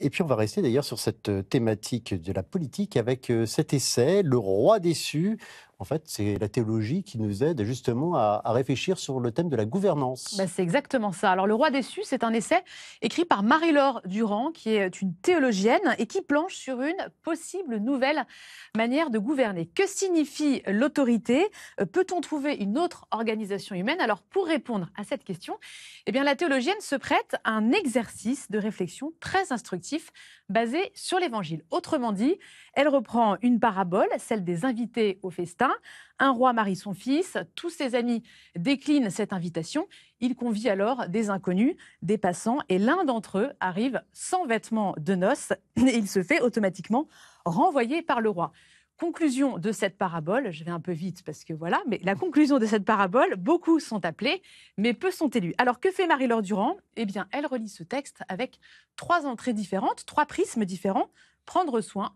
Et puis on va rester d'ailleurs sur cette euh, thématique de la politique avec euh, cet essai, Le roi déçu, en fait, c'est la théologie qui nous aide justement à, réfléchir sur le thème de la gouvernance. Bah, c'est exactement ça. Alors, Le Roi déçu, c'est un essai écrit par Marie-Laure Durand, qui est une théologienne et qui planche sur une possible nouvelle manière de gouverner. Que signifie l'autorité euh, Peut-on trouver une autre organisation humaine Alors, pour répondre à cette question, eh bien, la théologienne se prête à un exercice de réflexion très instructif basé sur l'Évangile. Autrement dit, elle reprend une parabole, celle des invités au festin, un roi marie son fils, tous ses amis déclinent cette invitation. Il convie alors des inconnus, des passants, et l'un d'entre eux arrive sans vêtements de noces, et il se fait automatiquement renvoyer par le roi. Conclusion de cette parabole, je vais un peu vite parce que voilà, mais la conclusion de cette parabole, beaucoup sont appelés, mais peu sont élus. Alors que fait Marie-Laure Durand Eh bien, elle relit ce texte avec trois entrées différentes, trois prismes différents, prendre soin,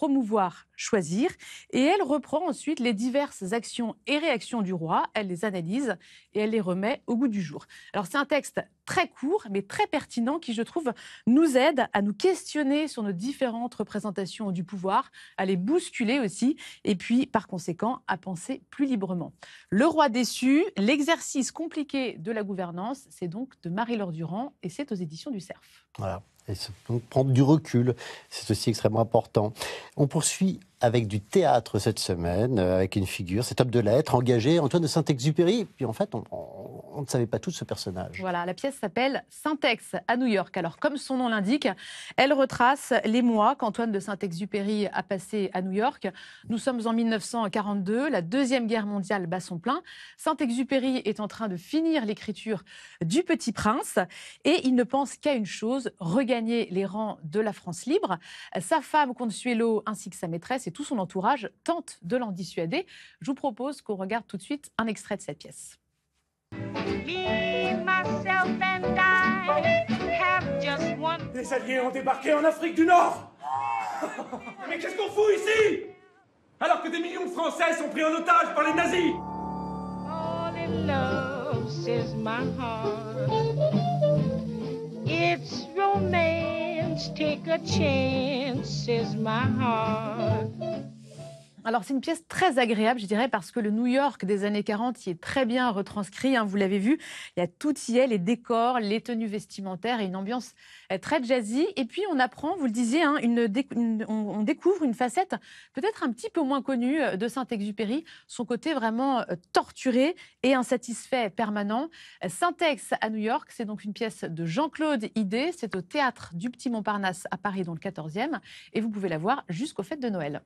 promouvoir, choisir. Et elle reprend ensuite les diverses actions et réactions du roi, elle les analyse et elle les remet au goût du jour. Alors c'est un texte très court mais très pertinent qui, je trouve, nous aide à nous questionner sur nos différentes représentations du pouvoir, à les bousculer aussi et puis par conséquent à penser plus librement. Le roi déçu, l'exercice compliqué de la gouvernance, c'est donc de Marie-Laure Durand et c'est aux éditions du Cerf. Voilà. Et donc prendre du recul, c'est aussi extrêmement important. On poursuit avec du théâtre cette semaine, euh, avec une figure, cet homme de lettres engagé, Antoine de Saint-Exupéry. Puis en fait, on, on ne savait pas tout de ce personnage. Voilà, la pièce s'appelle « Saint-Ex à New York. Alors, comme son nom l'indique, elle retrace les mois qu'Antoine de Saint-Exupéry a passé à New York. Nous sommes en 1942, la Deuxième Guerre mondiale bat son plein. Saint-Exupéry est en train de finir l'écriture du Petit Prince et il ne pense qu'à une chose, regagner les rangs de la France libre. Sa femme Consuelo ainsi que sa maîtresse et tout son entourage tentent de l'en dissuader. Je vous propose qu'on regarde tout de suite un extrait de cette pièce. Les Alliés ont débarqué en Afrique du Nord Mais qu'est-ce qu'on fout ici Alors que des millions de Français sont pris en otage par les nazis All in love, is my heart. It's romance, take a chance, is my heart. Alors c'est une pièce très agréable, je dirais, parce que le New York des années 40 y est très bien retranscrit, hein, vous l'avez vu. Il y a tout y est, les décors, les tenues vestimentaires et une ambiance euh, très jazzy. Et puis on apprend, vous le disiez, hein, on, découvre une facette peut-être un petit peu moins connue euh, de Saint-Exupéry, son côté vraiment euh, torturé et insatisfait permanent. Saint-Ex à New York, c'est donc une pièce de Jean-Claude Idé, c'est au théâtre du Petit Montparnasse à Paris dans le 14e et vous pouvez la voir jusqu'aux fêtes de Noël.